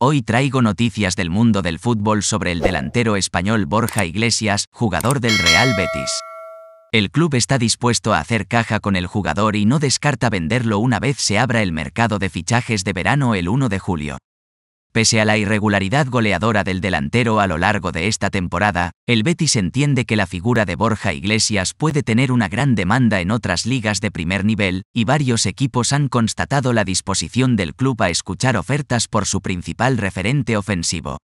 Hoy traigo noticias del mundo del fútbol sobre el delantero español Borja Iglesias, jugador del Real Betis. El club está dispuesto a hacer caja con el jugador y no descarta venderlo una vez se abra el mercado de fichajes de verano el 1 de julio. Pese a la irregularidad goleadora del delantero a lo largo de esta temporada, el Betis entiende que la figura de Borja Iglesias puede tener una gran demanda en otras ligas de primer nivel, y varios equipos han constatado la disposición del club a escuchar ofertas por su principal referente ofensivo.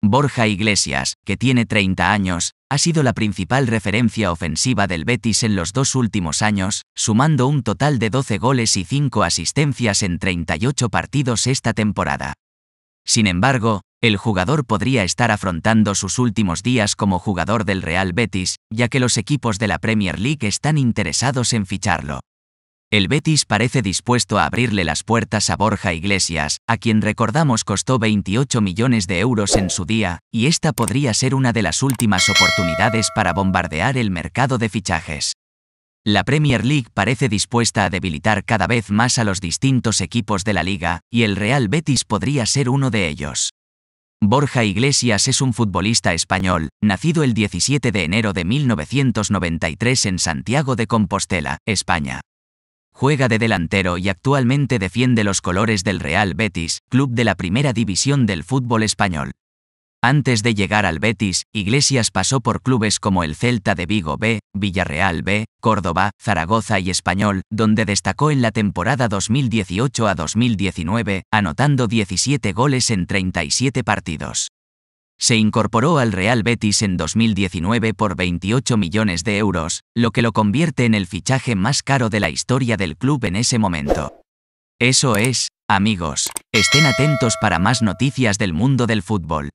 Borja Iglesias, que tiene 30 años, ha sido la principal referencia ofensiva del Betis en los dos últimos años, sumando un total de 12 goles y 5 asistencias en 38 partidos esta temporada. Sin embargo, el jugador podría estar afrontando sus últimos días como jugador del Real Betis, ya que los equipos de la Premier League están interesados en ficharlo. El Betis parece dispuesto a abrirle las puertas a Borja Iglesias, a quien recordamos costó 28 millones de euros en su día, y esta podría ser una de las últimas oportunidades para bombardear el mercado de fichajes. La Premier League parece dispuesta a debilitar cada vez más a los distintos equipos de la liga, y el Real Betis podría ser uno de ellos. Borja Iglesias es un futbolista español, nacido el 17 de enero de 1993 en Santiago de Compostela, España. Juega de delantero y actualmente defiende los colores del Real Betis, club de la primera división del fútbol español. Antes de llegar al Betis, Iglesias pasó por clubes como el Celta de Vigo B, Villarreal B, Córdoba, Zaragoza y Español, donde destacó en la temporada 2018 a 2019, anotando 17 goles en 37 partidos. Se incorporó al Real Betis en 2019 por 28 millones de euros, lo que lo convierte en el fichaje más caro de la historia del club en ese momento. Eso es, amigos, estén atentos para más noticias del mundo del fútbol.